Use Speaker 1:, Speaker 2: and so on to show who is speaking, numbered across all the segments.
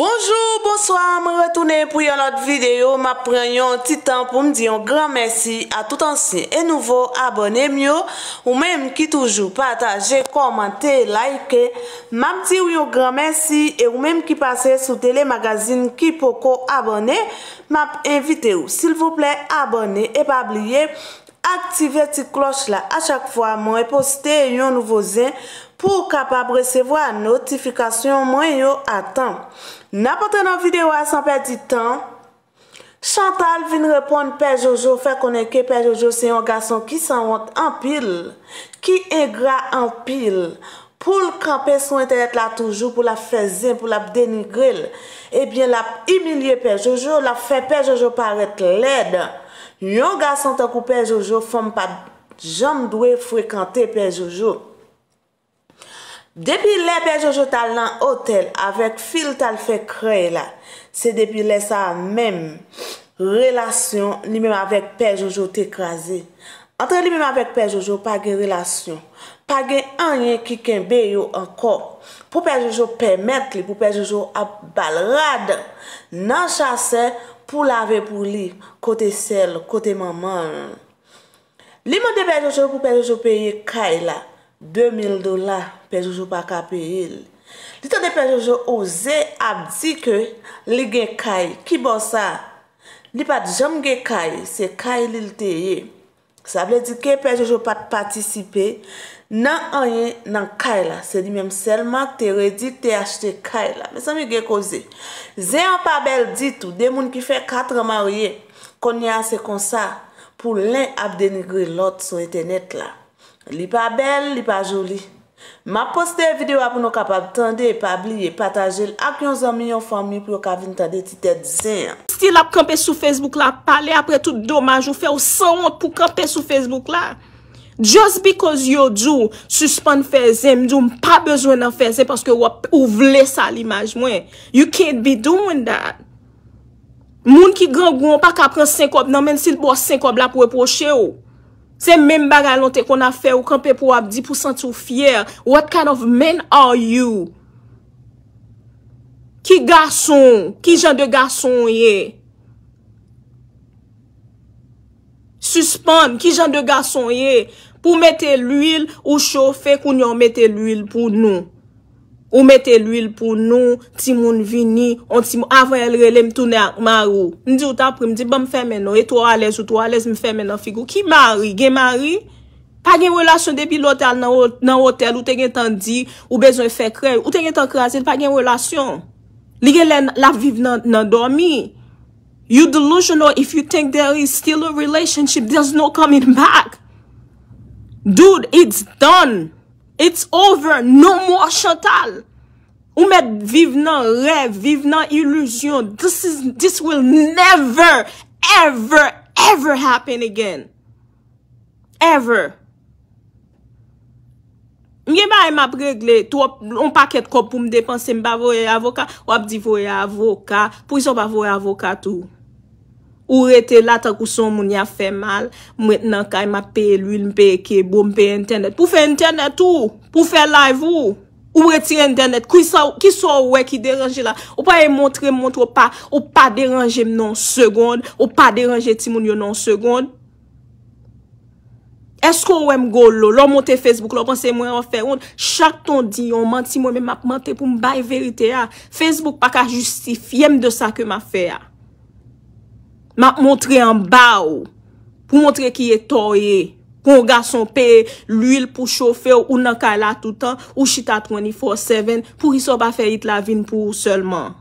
Speaker 1: Bonjour, bonsoir, me retoune pou yon lot videyo. Ma pren yon titan pou m diyon gran mersi a tout ansin e nouvo abonem yo. Ou menm ki toujou pataje, komante, like. Ma m diyon gran mersi e ou menm ki pase sou telemagazin ki poko abonem. Ma m evite ou, sil vouple abonem e pa abliye. Aktive ti kloch la a chak fwa mwen reposte yon nouvo zin pou kapab resevo a notifikasyon mwen yon atan. N apote nan videwa san perdi tan, Chantal vin repon pe Jojo fe koneke pe Jojo se yon gason ki san wote an pil, ki e gra an pil, pou l kanpe son internet la toujou pou la fe zin pou la denigril, e eh bien la imilie pe Jojo la fe pe Jojo parete lede. Yon gason tan kou Pè Jojo fom pa jom dwe frekante Pè Jojo. Depi le Pè Jojo tal nan otel avèk fil tal fe kre la. Se depi le sa mèm. Relasyon li mèm avèk Pè Jojo tekraze. Antre li mèm avèk Pè Jojo page relasyon. Page anyen ki ken beyo anko. Pou Pè Jojo pèmèk li pou Pè Jojo ap bal rade nan chasey pou lave pou li, kote sel, kote mamal. Li mou de pe Jojo pou pe Jojo peye kay la, 2000 dola, pe Jojo pa ka peye il. Li tan de pe Jojo oze abdike, li ge kay, ki bo sa, li pat jam ge kay, se kay li lteye. Sa ble di ke peje jo pat patisipe nan anye nan kay la. Se di menm selman te redi te achte kay la. Me san mi ge koze. Ze an pa bel ditou de moun ki fe katre marye konye an se konsa pou len ap denigre lot sou etenet la. Li pa bel, li pa joli. Ma poste videwa pou nou kapap tende e pabli e pataje l ak yon zonmi yon fami pou yo kavintade ti tete ze an. Si la pou kampe sou
Speaker 2: Facebook la, pale apre tout dommaj ou fe ou san wot pou kampe sou Facebook la. Just because you do suspend Facebook, mdou mpa bezwen nan Facebook paske ou vle sa l'imaj mwen. You can't be doing that. Moun ki gangou an pa kapren 5 ob nan men si l bo 5 ob la pou eposhe ou. Se men baga lante kon a fe ou kampe pou ap 10% ou fyer. What kind of men are you? Ki gason, ki jan de gason ye? Suspon, ki jan de gason ye? Pou mette l'uil ou choufe, kou nyon mette l'uil pou nou? Ou mette l'uil pou nou, timoun vini, avan el rele mtoune ak marou. Ndi ou tapri, mdi ba m fèmè nou, e to a lez ou to a lez m fèmè nou figou. Ki mari, gen mari? Pa gen relasyon debi l'hotel nan hotel, ou te gen tan di, ou bezon fè kre, ou te gen tan kre azil, pa gen relasyon. Lige la viv nan dormi. You delusional if you think there is still a relationship, there's no coming back. Dude, it's done. It's over. No more chantal. Ou met viv nan rev, viv nan ilusyon. This will never, ever, ever happen again. Ever. Mye ba em ap regle, tout wap, loun paket kop pou m depanse, m bavoye avoka, wap di voye avoka, pou yon bavoye avoka tout. Ou rete la takouson moun ya fe mal, mwet nan ka em ap peye lul, m peye ke, bou m peye internet. Pou fe internet tout, pou fe live ou, ou rete internet, ki sa wè ki deranje la. Ou pa yon e montre, montre ou pa, ou pa deranje m nan seconde, ou pa deranje ti moun yo nan seconde. Esko wèm go lo, lo montè Facebook, lo ponse mwen an fè yon, chak ton di yon manti mwen men map mantè pou mba yon verite ya. Facebook pa ka justifièm de sa ke ma fè ya. Map montre an ba ou, pou montre ki yon e toye, kon ga son pe l'huil pou chofe ou nan ka la toutan, ou chita 34-7 pou ki so pa fè it la vin pou ou selman.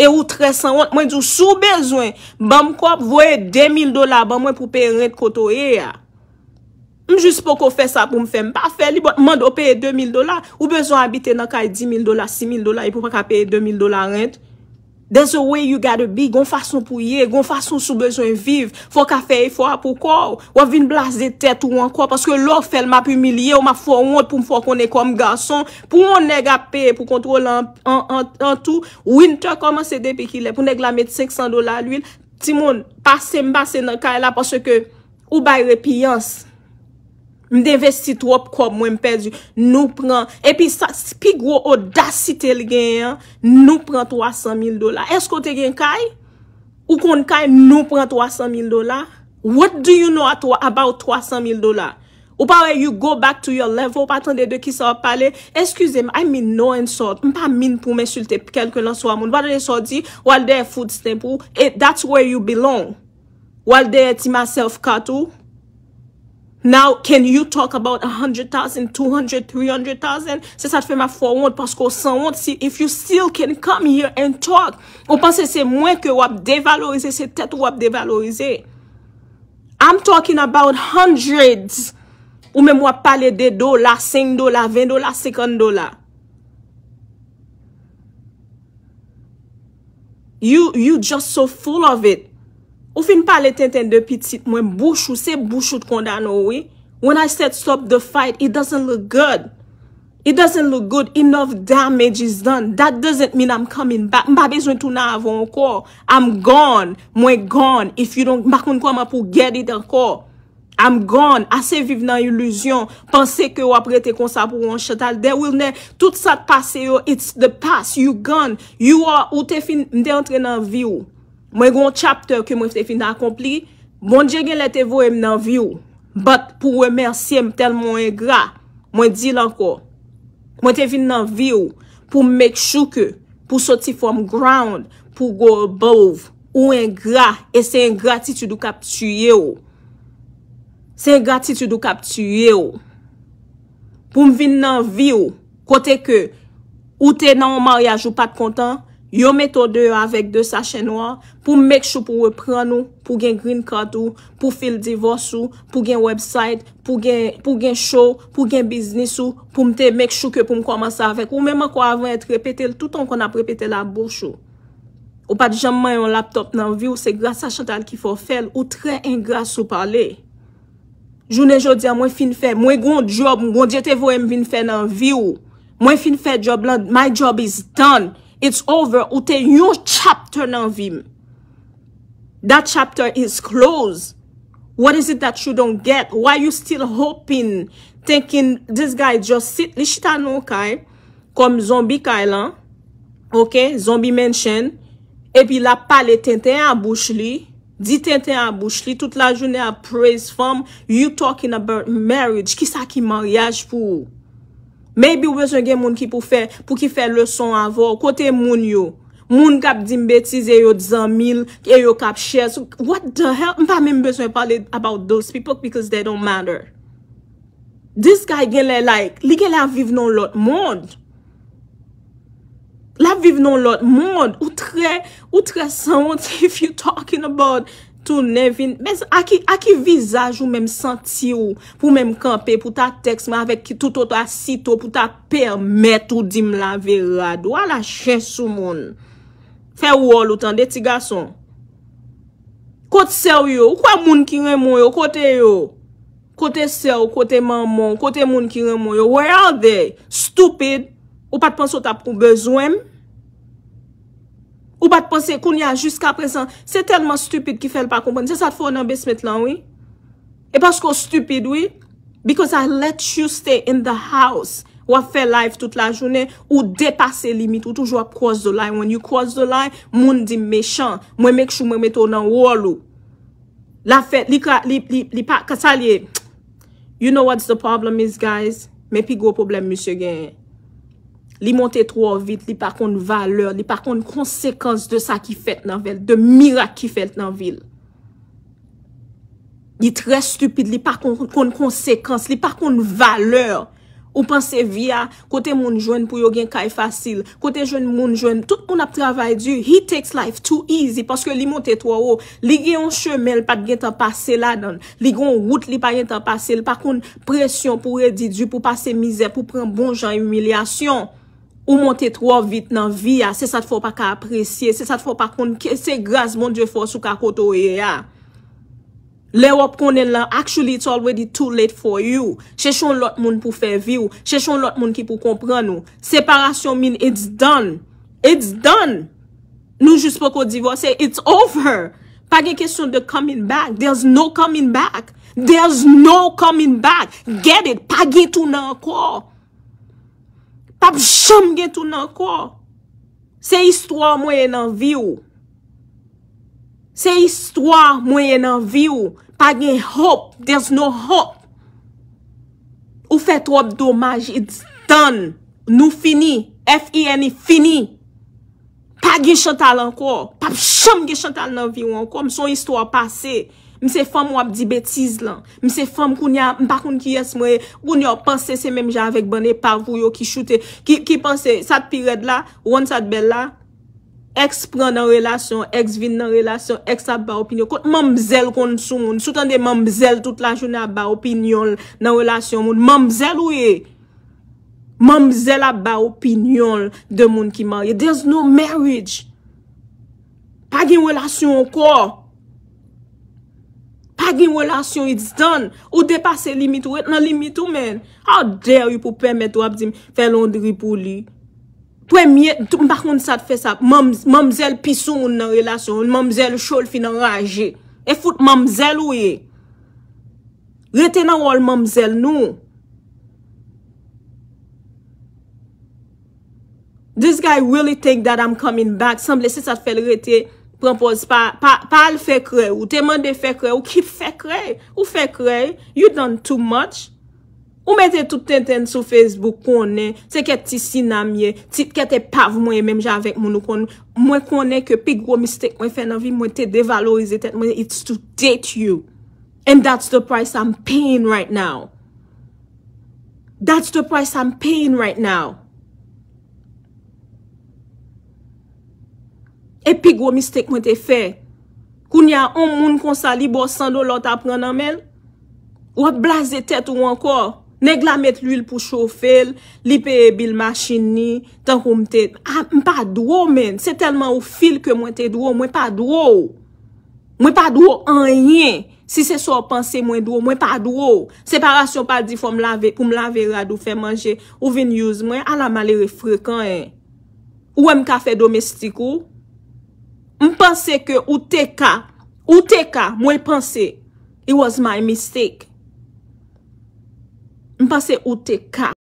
Speaker 2: E ou 300-1, mwen djou sou bezwen, bam kop vwe 2000 dola, bam mwen pou pe rent kotoye ya. M jispo ko fè sa pou m fè m pa fè li. M an do pèye 2000 dola. Ou bezon abite nan kaye 10 000 dola, 6000 dola. E pou pa ka pèye 2000 dola rent. There's a way you gotta be. Gon fason pou ye. Gon fason sou bezon viv. Fò ka fèye fwa pou kò. Ou avi n blas de tèt ou an kò. Paske lò fèl map umilye ou ma fò wot pou m fò konè kom gason. Pou m an neg a pèye pou kontrol an tout. Winter koman se depè ki le. Pou neg la met 500 dola l'huil. Timon, passe m basse nan kaye la. Paske ou bay repiyansi. Mde investit wop kwa mwen perdi. Nou pran. Epi sa, pi gro odasite l gen yon. Nou pran 300,000 dola. Esko te gen kay? Ou kon kay nou pran 300,000 dola? What do you know about 300,000 dola? Ou pa we you go back to your level? Patan de de ki sa wap pale? Eskusem, I mean no insult. Mpa min pou mensulte kelke lan swa moun. Wale de sou di, wale de food staple. That's where you belong. Wale de ti maself katou. Wale de. Now, can you talk about a hundred thousand, two hundred, three hundred thousand? Se sa te fe ma fwa wot, pasko san wot. If you still can come here and talk. Ou panse se mwen ke wap devalorize, se tet wap devalorize. I'm talking about hundreds. Ou men wap pale de dola, sen dola, ven dola, seken dola. You just so full of it. Ou fin pa le ten ten de pitit, mwen bouchou, se bouchou t kondano we. When I said stop the fight, it doesn't look good. It doesn't look good, enough damage is done. That doesn't mean I'm coming back. Mba bezwen tout nan avon ankor. I'm gone, mwen gone. If you don't, mba kon kwa ma pou get it ankor. I'm gone, ase viv nan iluzyon. Pense ke yo apre te konsa pou yon chatal. De will ne, tout sa te pase yo, it's the past. You gone, you are, ou te fin mde antre nan vi yo. Mwen goun chapter ke mwen fte fin nan akompli, mwen bon dje gen lè te vo em nan vi ou, bat pou wè mersi em tel mwen e gra, mwen di lanko, mwen te fin nan vi ou, pou mèk chouke, pou soti fòm ground, pou go above, ou en gra, e se en gratitud ou kaptuye ou. Se en gratitud ou kaptuye ou. Pou mwen fin nan vi ou, kote ke, ou te nan ou maryaj ou pat kontan, ou te nan ou maryaj ou pat kontan, Yo metode yo avèk de sa chenwa pou mèk chou pou wè pran ou, pou gen green card ou, pou fil divos ou, pou gen website, pou gen show, pou gen business ou, pou mte mèk chou ke pou m koman sa avèk. Ou mèman kwa avèm etrepetel tout an kon aprepetel ap bouchou. Ou pat jamman yon laptop nan vi ou, se grasa chantal ki fò fèl ou tre ingras ou pale. Jounen jò diya mwen fin fè, mwen goun job, mwen goun diye te vò m vin fè nan vi ou, mwen fin fè job lan, my job is done. It's over. Ou te yon chapter nan vim. That chapter is closed. What is it that you don't get? Why you still hoping? Thinking this guy just sit. Li chita nou kay. Kom zombie kay lan. Ok. Zombie mention. E pi la pale tenten an bouch li. Di tenten an bouch li. Tout la jounen apreise fam. You talking about marriage. Kisa ki maryaj pou ou? Maybe ou besen gen moun ki pou fe, pou ki fe leson anvo, kote moun yo. Moun kap di mbetize yo dzan mil, e yo kap shes. What the hell? Mpa men besen pale about those people because they don't matter. This guy gen le like, li gen le aviv non lot moun. La aviv non lot moun, ou tre, ou tre san moun, if you talking about... A ki vizaj ou menm senti ou pou menm kampe pou ta teksman avèk ki toutot a sito pou ta permèt ou dim la verad. Wala chè sou moun. Fè wòl ou tan deti gason. Kote sè ou yo, kwa moun ki remon yo, kote yo. Kote sè ou, kote mamon, kote moun ki remon yo. Where are they? Stupid. Ou pat panso tap kou bezwèm. Ou pa te pense koun ya jiska prezant. Se telman stupide ki fel pa kompon. Se sa te fò nan besmet lan, oui. E pasko stupide, oui. Because I let you stay in the house. Ou a fè life tout la jounè. Ou depase limit. Ou toujwa cross the line. When you cross the line, moun di mechan. Mwen mek chou mwen meto nan wò lou. La fè, li pa, ka sa li. You know what's the problem is, guys? Me pi gwo problem, misye genye. Li monte tro ou vit, li pa konn valeur, li pa konn konsekans de sa ki fet nan vil, de mirak ki fet nan vil. Li tre stupide, li pa konn konsekans, li pa konn valeur. Ou panse via kote moun jwen pou yo gen kay fasil, kote jwen moun jwen, tout kon ap travay di, he takes life too easy. Paske li monte tro ou, li gen yon chemel pa gen tan pase la dan, li gen yon wout li pa gen tan pase, li pa konn presyon pou re di di, pou pase mizè, pou pren bon jan humilyasyon. Ou monte tro vit nan vi ya. Se sa te fò pa ka apresye. Se sa te fò pa kon kè. Se graz moun die fò sou ka koto ye ya. Le wop konen lan. Actually it's already too late for you. Chechon lot moun pou fè vi ou. Chechon lot moun ki pou kompran ou. Separasyon mean it's done. It's done. Nou jispo ko divose. It's over. Pagè kèsyon de coming back. There's no coming back. There's no coming back. Get it. Pagè tou nan kò. Pap chanm gen tou nan kwa. Se istwa mwenye nan viw. Se istwa mwenye nan viw. Pa gen hop. There's no hop. Ou fet wap domaj. It's done. Nou fini. F-I-N-I fini. Pa gen chantal nan kwa. Pap chanm gen chantal nan viw an kwa. Mwenye son istwa pase. Mse fom wap di betiz lan. Mse fom koun ya, mpa koun ki yes mwe, koun yo panse se menm jan avek ban e pavou yo ki chute. Ki panse, sat piret la, wan sat bel la, eks pran nan relasyon, eks vin nan relasyon, eks ap ba opinyon. Kout mam zel kon sou moun. Soutan de mam zel tout la joun ap ba opinyon nan relasyon moun. Mam zel ou e? Mam zel ap ba opinyon de moun ki marye. There's no marriage. Pa gen relasyon anko. Segin relasyon, it's e done. Ou depase limit ou et nan limit ou men. How dare you pou pwemet wap zim fè londri pou li. Toè miye, mpakoun sa te fè sa. Mamzel pison ou nan relasyon. Mamzel chol fin nan raje. E fout mamzel ou e. Rete nan wòl mamzel nou. This guy really think that I'm coming back. San ble se sa te fè l rete... Propos pa, pal fe kre, ou teman de fe kre, ou ki fe kre, ou fe kre, you done too much. Ou mette tout ten ten sou Facebook konen, se ket ti sinamye, tit ket te pav mwenye, mwen konen ke pik gwo mistek mwen fe nan vi, mwen te devalorize ten mwenye, it's to date you. And that's the price I'm paying right now. That's the price I'm paying right now. epi gwo mistèk mwen te fè. Koun ya on moun konsali bo san do lot apren nan men. Ou ap blaze tèt ou ankor. Neg la met l'ul pou chow fèl, lipe e bil machin ni, tan kou mtèt. A, ah, mpa drou men. Se telman ou fil ke mwen te drou, mwen pa drou. Mwen pa drou anyen. Si se so panse mwen drou, mwen pa drou. Separasyon pal di fò m lave, pou m lave rad ou fè manje, ou vinyouz mwen, an la male refrekan e. Ou m kafe domestik ou, Mpansè ke oute ka. Ote ka. Mwen pansè. It was my mistake. Mpansè oute ka.